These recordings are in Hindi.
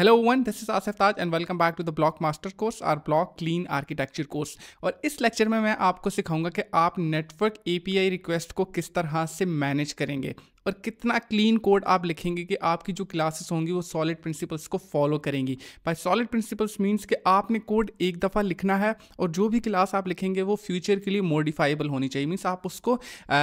Hello one this is Asif Taj and welcome back to the bloc master course or bloc clean architecture course और इस लेक्चर में मैं आपको सिखाऊंगा कि आप नेटवर्क एपीआई रिक्वेस्ट को किस तरह से मैनेज करेंगे पर कितना क्लीन कोड आप लिखेंगे कि आपकी जो क्लासेस होंगी वो सॉलिड प्रिंसिपल्स को फॉलो करेंगी बाय सॉलिड प्रिंसिपल्स मीन्स कि आपने कोड एक दफ़ा लिखना है और जो भी क्लास आप लिखेंगे वो फ्यूचर के लिए मॉडिफाइबल होनी चाहिए मीन्स आप उसको आ,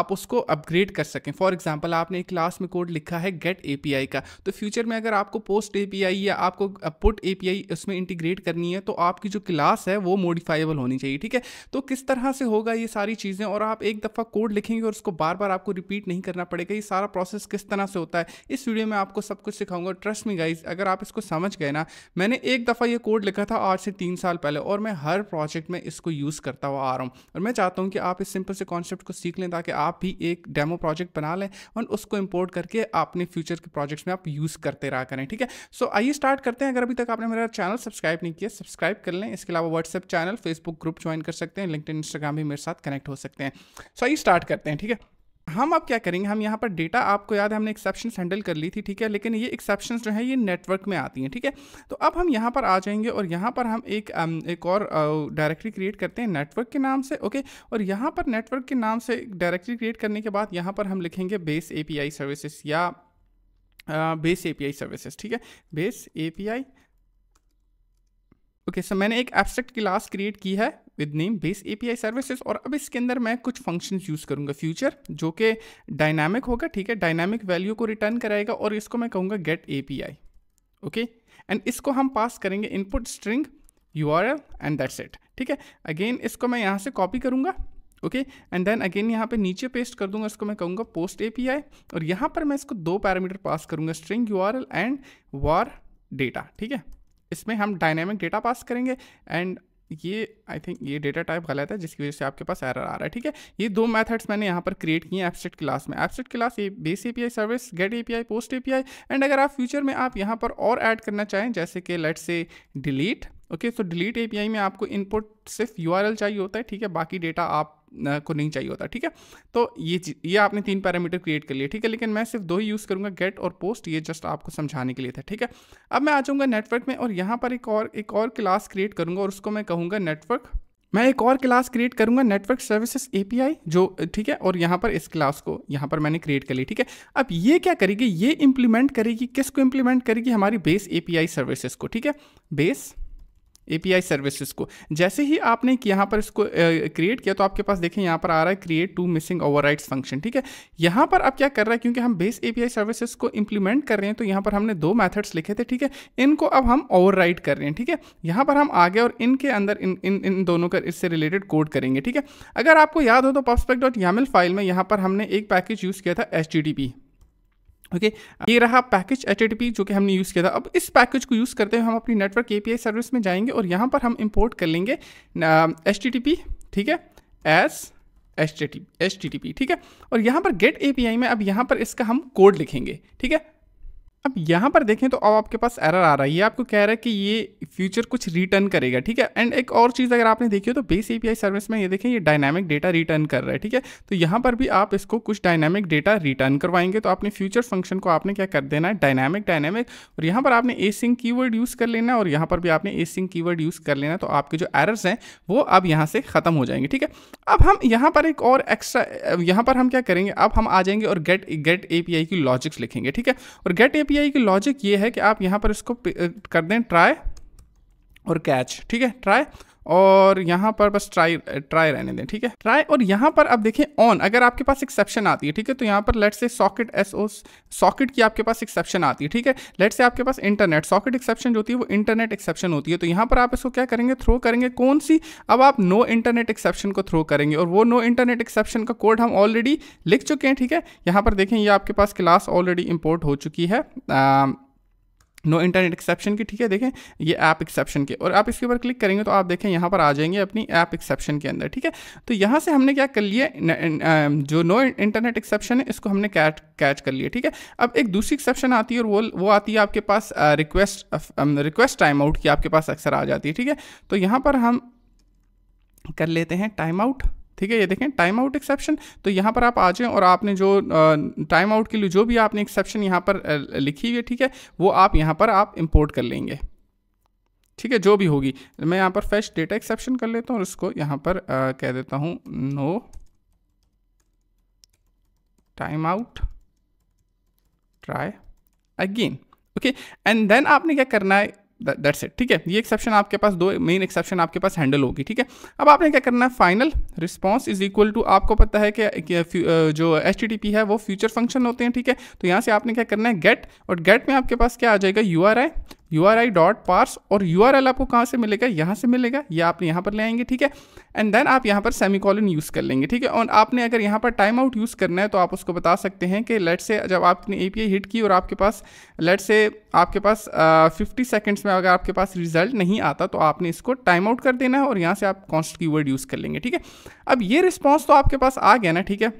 आप उसको अपग्रेड कर सकें फॉर एग्जाम्पल आपने एक क्लास में कोड लिखा है गेट ए का तो फ्यूचर में अगर आपको पोस्ट ए या आपको पुट ए उसमें इंटीग्रेट करनी है तो आपकी जो क्लास है वो मॉडिफाइबल होनी चाहिए ठीक है तो किस तरह से होगा ये सारी चीज़ें और आप एक दफ़ा कोड लिखेंगे और उसको बार बार आपको रिपीट नहीं करना पड़ेगा पड़ेगा ये सारा प्रोसेस किस तरह से होता है इस वीडियो में आपको सब कुछ सिखाऊंगा ट्रस्ट मी गाइज अगर आप इसको समझ गए ना मैंने एक दफ़ा ये कोड लिखा था आज से तीन साल पहले और मैं हर प्रोजेक्ट में इसको यूज़ करता हुआ आ रहा हूँ और मैं चाहता हूँ कि आप इस सिंपल से कॉन्सेप्ट को सीख लें ताकि आप भी एक डेमो प्रोजेक्ट बना लें और उसको इम्पोर्ट करके अपने फ्यूचर के प्रोजेक्ट्स में आप यूज़ करते रहा करें ठीक है सो आइए स्टार्ट करते हैं अगर अभी तक आपने मेरा चैनल सब्सक्राइब नहीं किया सब्सक्राइब कर लें इसके अलावा WhatsApp channel Facebook group join कर सकते हैं लिंक इंस्टाग्राम भी मेरे साथ कनेक्ट हो सकते हैं सो आइए स्टार्ट करते हैं ठीक है हम अब क्या करेंगे हम यहाँ पर डेटा आपको याद है हमने एक्सेप्शन हैंडल कर ली थी ठीक है लेकिन ये एक्सेप्शन जो है ये नेटवर्क में आती हैं ठीक है थीके? तो अब हम यहाँ पर आ जाएंगे और यहाँ पर हम एक एक और डायरेक्टरी क्रिएट करते हैं नेटवर्क के नाम से ओके और यहाँ पर नेटवर्क के नाम से डायरेक्टरी क्रिएट करने के बाद यहाँ पर हम लिखेंगे base a services or base a services ठीक है बेस ए ओके सो मैंने एक एब्स्ट्रैक्ट क्लास क्रिएट की है with name base A P I services और अब इसके अंदर मैं कुछ फंक्शन यूज़ करूँगा फ्यूचर जो कि डायनामिक होगा ठीक है डायनामिक वैल्यू को रिटर्न कराएगा और इसको मैं कहूँगा get A P I okay and इसको हम पास करेंगे input string U R L and that's it ठीक है अगेन इसको मैं यहाँ से कॉपी करूँगा ओके एंड देन अगेन यहाँ पे नीचे पेस्ट कर दूंगा इसको मैं कहूँगा पोस्ट ए पी आई और यहाँ पर मैं इसको दो पैरामीटर पास करूँगा string U R L and var data ठीक है इसमें हम डायनेमिक डेटा पास करेंगे एंड ये आई थिंक ये डेटा टाइप गलत है जिसकी वजह से आपके पास एरर आ रहा है ठीक है ये दो मेथड्स मैंने यहाँ पर क्रिएट किए हैं एब्स्ट्रेक्ट क्लास में एब्स्ट्रेक्ट क्लास ये base API service get API post API and अगर आप फ्यूचर में आप यहाँ पर और ऐड करना चाहें जैसे कि लेट से delete okay so delete API में आपको इनपुट सिर्फ यूआरएल चाहिए होता है ठीक है बाकी डेटा आप को नहीं चाहिए होता ठीक है तो ये ये आपने तीन पैरामीटर क्रिएट कर लिए ठीक है लेकिन मैं सिर्फ दो ही यूज़ करूँगा गेट और पोस्ट ये जस्ट आपको समझाने के लिए था ठीक है अब मैं आ जाऊँगा नेटवर्क में और यहाँ पर एक और एक और क्लास क्रिएट करूँगा और उसको मैं कहूँगा नेटवर्क मैं एक और क्लास क्रिएट करूंगा नेटवर्क सर्विसेज एपीआई जो ठीक है और यहाँ पर इस क्लास को यहाँ पर मैंने क्रिएट कर ली ठीक है अब ये क्या करेगी ये इम्प्लीमेंट करेगी किसको इम्प्लीमेंट करेगी हमारी बेस एपीआई सर्विसेज को ठीक है बेस एपीआई सर्विसेज को जैसे ही आपने यहाँ पर इसको क्रिएट किया तो आपके पास देखें यहाँ पर आ रहा है create two missing overrides function ठीक है यहाँ पर अब क्या कर रहा है क्योंकि हम बेस एपीआई सर्विसेज को इंप्लीमेंट कर रहे हैं तो यहाँ पर हमने दो मैथड्स लिखे थे ठीक है इनको अब हम ओवरराइड कर रहे हैं ठीक है यहाँ पर हम आगे और इनके अंदर इन इन, इन दोनों का इससे रिलेटेड कोड करेंगे ठीक है अगर आपको याद हो तो पर्सपेक्ट डॉट यामिल फाइल में यहाँ पर हमने एक पैकेज यूज़ किया था एच ओके okay, ये रहा पैकेज एच जो कि हमने यूज़ किया था अब इस पैकेज को यूज़ करते हुए हम अपनी नेटवर्क ए सर्विस में जाएंगे और यहाँ पर हम इम्पोर्ट कर लेंगे एच ठीक है एस एच टी ठीक है और यहाँ पर गेट ए में अब यहाँ पर इसका हम कोड लिखेंगे ठीक है अब यहाँ पर देखें तो अब आपके पास एरर आ रहा है ये आपको कह रहा है कि ये फ्यूचर कुछ रिटर्न करेगा ठीक है एंड एक और चीज़ अगर आपने देखी हो तो बेस एपीआई सर्विस में ये देखें ये डायनामिक डेटा रिटर्न कर रहा है ठीक है तो यहाँ पर भी आप इसको कुछ डायनामिक डेटा रिटर्न करवाएंगे तो आपने फ्यूचर फंक्शन को आपने क्या कर देना है डायनामिक डायनामिक और यहाँ पर आपने ए सिंग की यूज़ कर लेना और यहाँ पर भी आपने ए सिंग की यूज़ कर लेना तो आपके जो एरर्स हैं वो अब यहाँ से ख़त्म हो जाएंगे ठीक है अब हम यहाँ पर एक और एक्स्ट्रा यहाँ पर हम क्या करेंगे अब हम आ जाएंगे और गेट गेट ए की लॉजिक्स लिखेंगे ठीक है और गेट ए आई की लॉजिक ये है कि आप यहाँ पर इसको कर दें ट्राई और कैच ठीक है ट्राई और यहाँ पर बस ट्राई ट्राई रहने दें ठीक है ट्राई और यहाँ पर अब देखें ऑन अगर आपके पास एक्सेप्शन आती है ठीक है तो यहाँ पर लेट से सॉकेट एस ओ सॉकेट की आपके पास एक्सेप्शन आती है ठीक है लेट से आपके पास इंटरनेट सॉकेट एक्सेप्शन जो होती है वो इंटरनेट एक्सेप्शन होती है तो यहाँ पर आप इसको क्या करेंगे थ्रो करेंगे कौन सी अब आप नो इंटरनेट एक्सेप्शन को थ्रो करेंगे और वो नो इंटरनेट एक्सेप्शन का कोड हम ऑलरेडी लिख चुके हैं ठीक है यहाँ पर देखें ये आपके पास क्लास ऑलरेडी इम्पोर्ट हो चुकी है आ, नो इंटरनेट एक्सेप्शन की ठीक है देखें ये ऐप एक्सेप्शन के और आप इसके ऊपर क्लिक करेंगे तो आप देखें यहाँ पर आ जाएंगे अपनी ऐप एक्सेप्शन के अंदर ठीक है तो यहाँ से हमने क्या कर लिया जो नो इंटरनेट एक्सेप्शन है इसको हमने कैच कैच कर लिया ठीक है अब एक दूसरी एक्सेप्शन आती है और वो वो आती है आपके पास रिक्वेस्ट रिक्वेस्ट टाइम आउट की आपके पास अक्सर आ जाती है ठीक है तो यहाँ पर हम कर लेते हैं टाइम आउट ठीक है ये देखें टाइम आउट एक्सेप्शन तो यहाँ पर आप आ जाएँ और आपने जो टाइम आउट के लिए जो भी आपने एक्सेप्शन यहाँ पर लिखी हुई है ठीक है वो आप यहाँ पर आप इम्पोर्ट कर लेंगे ठीक है जो भी होगी मैं यहाँ पर फ्रेश डेटा एक्सेप्शन कर लेता हूँ और उसको यहाँ पर आ, कह देता हूँ no time out try again okay and then आपने क्या करना है दैट्स इट ठीक है ये एक्सेप्शन आपके पास दो मेन एक्सेप्शन आपके पास हैंडल होगी ठीक है अब आपने क्या करना है final response is equal to आपको पता है कि uh, uh, जो एच है वो फ्यूचर फंक्शन होते हैं ठीक है तो यहाँ से आपने क्या करना है गेट और गेट में आपके पास क्या आ जाएगा U R I U R I dot parse और यू आर एल आपको कहाँ से मिलेगा यहाँ से मिलेगा ये आप यहाँ पर ले आएंगे ठीक है एंड देन आप यहाँ पर सेमी कॉलन यूज़ कर लेंगे ठीक है और आपने अगर यहाँ पर टाइम आउट यूज़ करना है तो आप उसको बता सकते हैं कि लेट से जब आपने ए पी आई हिट की और आपके पास लेट से आपके पास फिफ्टी uh, सेकेंड्स में अगर आपके पास रिजल्ट नहीं आता तो आपने इसको टाइम आउट कर देना है और यहाँ से आप कॉन्स्ट की वर्ड यूज़ कर लेंगे ठीक है अब ये रिस्पॉन्स तो आपके पास आ गया ना ठीक है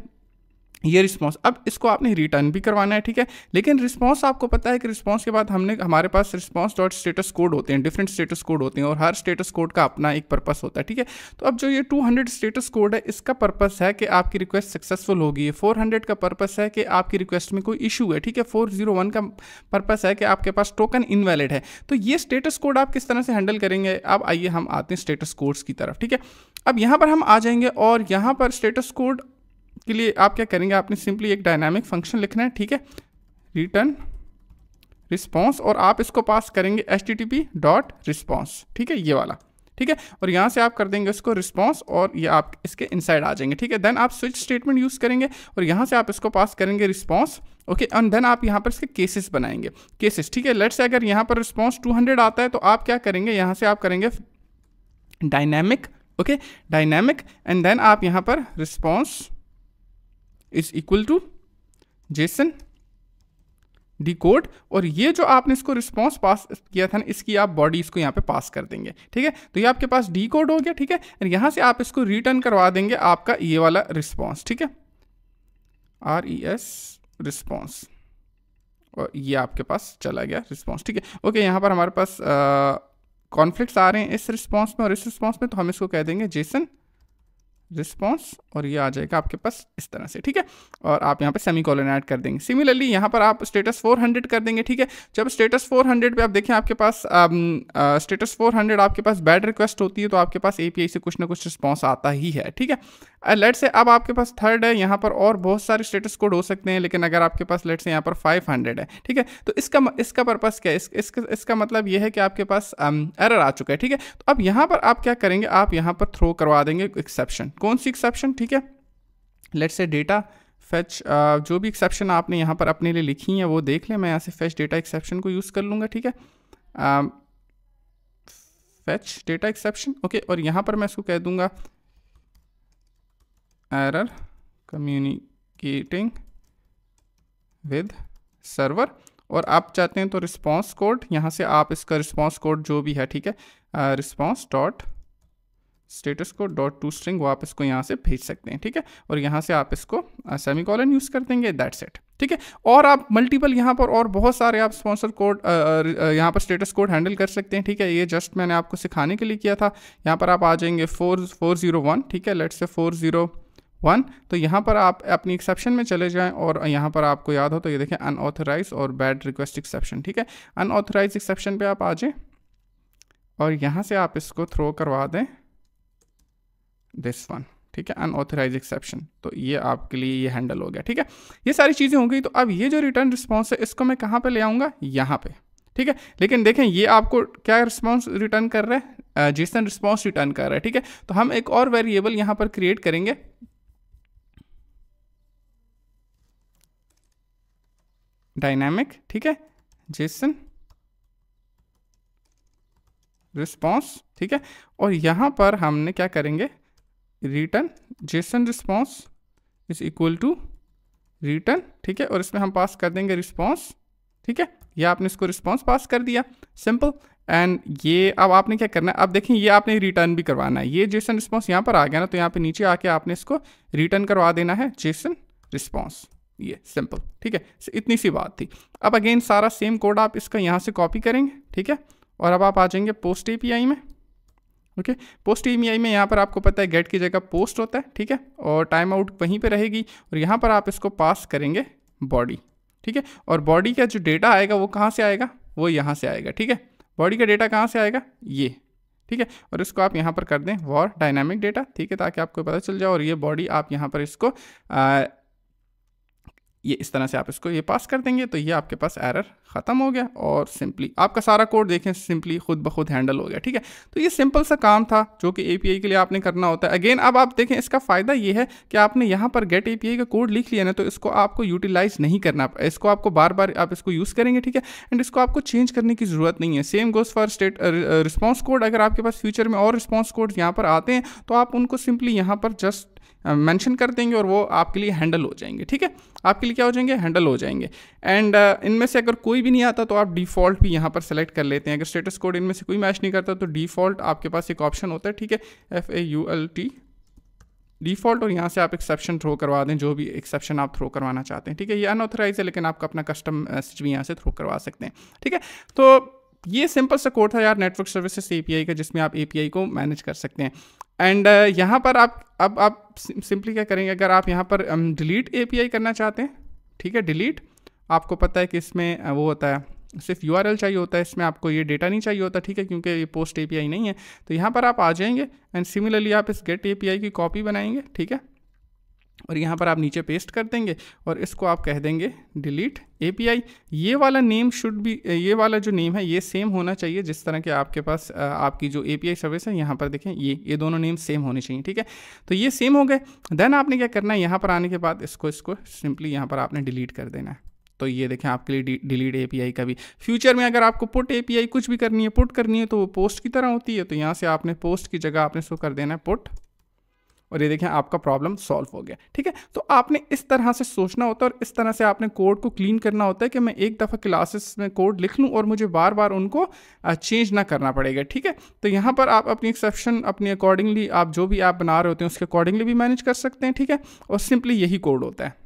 ये रिस्पॉन्स अब इसको आपने रिटर्न भी करवाना है ठीक है लेकिन रिस्पॉन्स आपको पता है कि रिस्पॉन्स के बाद हमने हमारे पास रिस्पॉन्स डॉट स्टेटस कोड होते हैं डिफरेंट स्टेटस कोड होते हैं और हर स्टेटस कोड का अपना एक पर्पस होता है ठीक है तो अब जो ये 200 स्टेटस कोड है इसका पर्पस है कि आपकी रिक्वेस्ट सक्सेसफुल होगी हंड्रेड का पर्पस है कि आपकी रिक्वेस्ट में कोई इशू है ठीक है वन का पर्पस है कि आपके पास टोकन इनवैलिड है तो ये स्टेटस कोड आप किस तरह से हैंडल करेंगे अब आइए हम आते हैं स्टेटस कोड्स की तरफ ठीक है अब यहाँ पर हम आ जाएंगे और यहाँ पर स्टेटस कोड के लिए आप क्या करेंगे आपने सिंपली एक डायनामिक फंक्शन लिखना है ठीक है रिटर्न रिस्पॉन्स और आप इसको पास करेंगे H T T P dot response ठीक है ये वाला ठीक है और यहाँ से आप कर देंगे इसको रिस्पॉन्स और ये आप इसके इनसाइड आ जाएंगे ठीक है देन आप स्विच स्टेटमेंट यूज़ करेंगे और यहाँ से आप इसको पास करेंगे रिस्पॉन्स ओके एंड देन आप यहाँ पर इसके केसेस बनाएंगे केसेस ठीक है लेट्स अगर यहाँ पर रिस्पॉन्स 200 आता है तो आप क्या करेंगे यहाँ से आप करेंगे dynamic okay dynamic and then आप यहाँ पर response is equal to JSON decode और ये जो आपने इसको रिस्पॉन्स पास किया था ना इसकी आप बॉडी इसको यहाँ पे पास कर देंगे ठीक है तो ये आपके पास डी कोड हो गया ठीक है और यहाँ से आप इसको रिटर्न करवा देंगे आपका ये वाला रिस्पॉन्स ठीक है आर ई एस रिस्पॉन्स और ये आपके पास चला गया रिस्पॉन्स ठीक है ओके यहाँ पर हमारे पास कॉन्फ्लिक्ट आ रहे हैं इस रिस्पॉन्स में और इस रिस्पॉन्स में तो हम इसको कह देंगे जेसन रिस्पॉन्स और ये आ जाएगा आपके पास इस तरह से ठीक है और आप यहाँ पे सेमी कॉलन ऐड कर देंगे सिमिलरली यहाँ पर आप स्टेटस 400 कर देंगे ठीक है जब स्टेटस 400 पे आप देखें आपके पास स्टेटस 400 आपके पास बैड रिक्वेस्ट होती है तो आपके पास एपीआई से कुछ ना कुछ रिस्पॉन्स आता ही है ठीक है लेट से अब आपके पास थर्ड है यहाँ पर और बहुत सारे स्टेटस कोड हो सकते हैं लेकिन अगर आपके पास लेट से यहाँ पर फाइव है ठीक है तो इसका इसका पर्पज़ क्या है इस, इसका इसका मतलब यह है कि आपके पास एरर आ चुका है ठीक है तो अब यहाँ पर आप क्या करेंगे आप यहाँ पर थ्रो करवा देंगे एक्सेप्शन कौन सी एक्सेप्शन ठीक है लेट से डेटा फैच जो भी एक्सेप्शन आपने यहाँ पर अपने लिए लिखी है वो देख लें मैं यहाँ से फैच डेटा एक्सेप्शन को यूज़ कर लूँगा ठीक है फैच डेटा एक्सेप्शन ओके और यहाँ पर मैं इसको कह दूँगा एरर कम्युनिकेटिंग विद सर्वर और आप चाहते हैं तो रिस्पॉन्स कोड यहाँ से आप इसका रिस्पॉन्स कोड जो भी है ठीक है response uh, dot status code dot to string वो आप इसको यहाँ से भेज सकते हैं ठीक है और यहाँ से आप इसको सेमी कॉलन यूज़ कर देंगे दैट सेट ठीक है और आप मल्टीपल यहाँ पर और बहुत सारे आप स्पॉन्सर कोड यहाँ पर स्टेटस कोड हैंडल कर सकते हैं ठीक है ये जस्ट मैंने आपको सिखाने के लिए किया था यहाँ पर आप आ जाएंगे फोर फोर ज़ीरो वन ठीक है लेट से फोर ज़ीरो वन तो यहाँ पर आप अपनी एक्सेप्शन में चले जाएं और यहाँ पर आपको याद हो तो ये देखें अनऑथराइज और बैड रिक्वेस्ट एक्सेप्शन ठीक है अनऑथराइज एक्सेप्शन पे आप आ जाएं और यहाँ से आप इसको थ्रो करवा दें दिस वन ठीक है अनऑथराइज एक्सेप्शन तो ये आपके लिए ये हैंडल हो गया ठीक है ये सारी चीज़ें हो गई तो अब ये जो रिटर्न रिस्पॉन्स है इसको मैं कहाँ पर ले आऊँगा यहाँ पर ठीक है लेकिन देखें ये आपको क्या रिस्पॉन्स रिटर्न कर रहा है जेसन रिस्पॉन्स रिटर्न कर रहा है ठीक है तो हम एक और वेरिएबल यहाँ पर क्रिएट करेंगे डायनामिक ठीक है जेसन रिस्पॉन्स ठीक है और यहाँ पर हमने क्या करेंगे return JSON response is equal to return ठीक है और इसमें हम पास कर देंगे रिस्पॉन्स ठीक है या आपने इसको रिस्पॉन्स पास कर दिया सिंपल एंड ये अब आपने क्या करना है अब देखें ये आपने रिटर्न भी करवाना है ये जेसन रिस्पॉन्स यहाँ पर आ गया ना तो यहाँ पे नीचे आके आपने इसको रिटर्न करवा देना है जेसन रिस्पॉन्स ये सिंपल ठीक है so, इतनी सी बात थी अब अगेन सारा सेम कोड आप इसका यहाँ से कॉपी करेंगे ठीक है और अब आप आ जाएंगे पोस्ट ए में ओके पोस्ट ई e में यहाँ पर आपको पता है गेट की जगह पोस्ट होता है ठीक है और टाइम आउट वहीं पर रहेगी और यहाँ पर आप इसको पास करेंगे बॉडी ठीक है और बॉडी का जो डेटा आएगा वो कहाँ से आएगा वो यहाँ से आएगा ठीक है बॉडी का डेटा कहाँ से आएगा ये ठीक है और इसको आप यहाँ पर कर दें वॉर डायनामिक डेटा ठीक है ताकि आपको पता चल जाए और ये बॉडी आप यहाँ पर इसको आ, ये इस तरह से आप इसको ये पास कर देंगे तो ये आपके पास एरर ख़त्म हो गया और सिंपली आपका सारा कोड देखें सिंपली खुद ब खुद हैंडल हो गया ठीक है तो ये सिंपल सा काम था जो कि एपीआई के लिए आपने करना होता है अगेन अब आप देखें इसका फ़ायदा ये है कि आपने यहाँ पर गेट एपीआई का कोड लिख लिया ना तो इसको आपको यूटिलाइज़ नहीं करना इसको आपको बार बार आप इसको यूज़ करेंगे ठीक है एंड इसको आपको चेंज करने की ज़रूरत नहीं है same goes for state response code अगर आपके पास फ्यूचर में और रिस्पॉन्स कोड यहाँ पर आते हैं तो आप उनको सिंपली यहाँ पर जस्ट मेंशन कर देंगे और वो आपके लिए हैंडल हो जाएंगे ठीक है आपके लिए क्या हो जाएंगे हैंडल हो जाएंगे एंड इनमें से अगर कोई भी नहीं आता तो आप डिफ़ॉल्ट भी यहाँ पर सेलेक्ट कर लेते हैं अगर स्टेटस कोड इनमें से कोई मैच नहीं करता तो डिफ़ॉल्ट आपके पास एक ऑप्शन होता है ठीक है F A U L T default और यहाँ से आप एक्सेप्शन थ्रो करवा दें जो भी एक्सेप्शन आप थ्रो करवाना चाहते हैं ठीक है ये अनऑथराइज है लेकिन आपका अपना कस्टम मैसेज भी यहाँ से थ्रो करवा सकते हैं ठीक है तो ये सिंपल सा कोड था यार नेटवर्क सर्विसेज ए का जिसमें आप ए को मैनेज कर सकते हैं एंड uh, यहाँ पर आप अब आप सिंपली क्या करेंगे अगर आप यहाँ पर डिलीट um, ए करना चाहते हैं ठीक है डिलीट आपको पता है कि इसमें uh, वो होता है सिर्फ यू चाहिए होता है इसमें आपको ये डेटा नहीं चाहिए होता ठीक है क्योंकि ये पोस्ट ए नहीं है तो यहाँ पर आप आ जाएंगे एंड सिमिलरली आप इस गेट ए की कॉपी बनाएंगे ठीक है और यहाँ पर आप नीचे पेस्ट कर देंगे और इसको आप कह देंगे डिलीट एपीआई ये वाला नेम शुड भी ये वाला जो नेम है ये सेम होना चाहिए जिस तरह के आपके पास आपकी जो एपीआई सर्विस है यहाँ पर देखें ये ये दोनों नेम सेम होने चाहिए ठीक है तो ये सेम हो गए देन आपने क्या करना है यहाँ पर आने के बाद इसको इसको सिंपली यहाँ पर आपने डिलीट कर देना है तो ये देखें आपके लिए डिलीट एपीआई का भी फ्यूचर में अगर आपको पुट एपीआई कुछ भी करनी है पुट करनी है तो वो पोस्ट की तरह होती है तो यहाँ से आपने पोस्ट की जगह आपने इसको कर देना है पुट और ये देखें आपका प्रॉब्लम सॉल्व हो गया ठीक है तो आपने इस तरह से सोचना होता है और इस तरह से आपने कोड को क्लीन करना होता है कि मैं एक दफ़ा क्लासेस में कोड लिख लूँ और मुझे बार बार उनको चेंज ना करना पड़ेगा ठीक है तो यहाँ पर आप अपनी एक्सेप्शन अपने अकॉर्डिंगली आप जो भी ऐप बना रहे होते हैं उसके अकॉर्डिंगली भी मैनेज कर सकते हैं ठीक है और सिंपली यही कोड होता है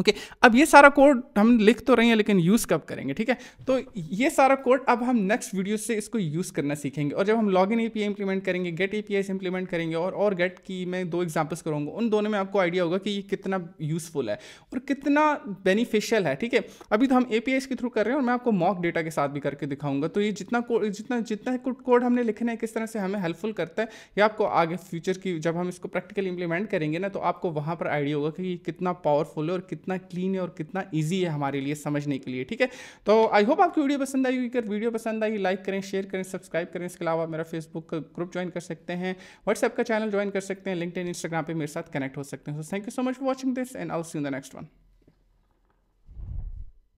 ओके okay, अब ये सारा कोड हम लिख तो रहे हैं लेकिन यूज़ कब करेंगे ठीक है तो ये सारा कोड अब हम नेक्स्ट वीडियो से इसको यूज़ करना सीखेंगे और जब हम लॉग इन ए इंप्लीमेंट करेंगे गेट ई इंप्लीमेंट करेंगे और और गेट की मैं दो एग्जांपल्स करूँगा उन दोनों में आपको आइडिया होगा कि ये कितना यूज़फुल है और कितना बेनिफिशियल है ठीक है अभी तो हम ए के थ्रू कर रहे हैं और मैं आपको मॉक डेटा के साथ भी करके दिखाऊंगा तो ये जितना को जितना जितना कोड हमने लिखना है किस तरह से हमें हेल्पफुल करता है या आपको आगे फ्यूचर की जब हम इसको प्रैक्टिकली इंप्लीमेंट करेंगे ना तो आपको वहाँ पर आइडिया होगा कि कितना पावरफुल है और कितना कितना क्लीन है और कितना ईजी है हमारे लिए समझने के लिए ठीक है तो आई होप आपकी वीडियो पसंद आई अगर वीडियो पसंद आई लाइक करें शेयर करें सब्सक्राइब करें इसके अलावा मेरा फेसबुक ग्रुप ज्वाइन कर सकते हैं व्हाट्सएप का चैनल ज्वाइन कर सकते हैं लिंकड इंस्टाग्राम पर मेरे साथ कनेक्ट हो सकते हैं so thank you so much for watching this and I'll see in the next one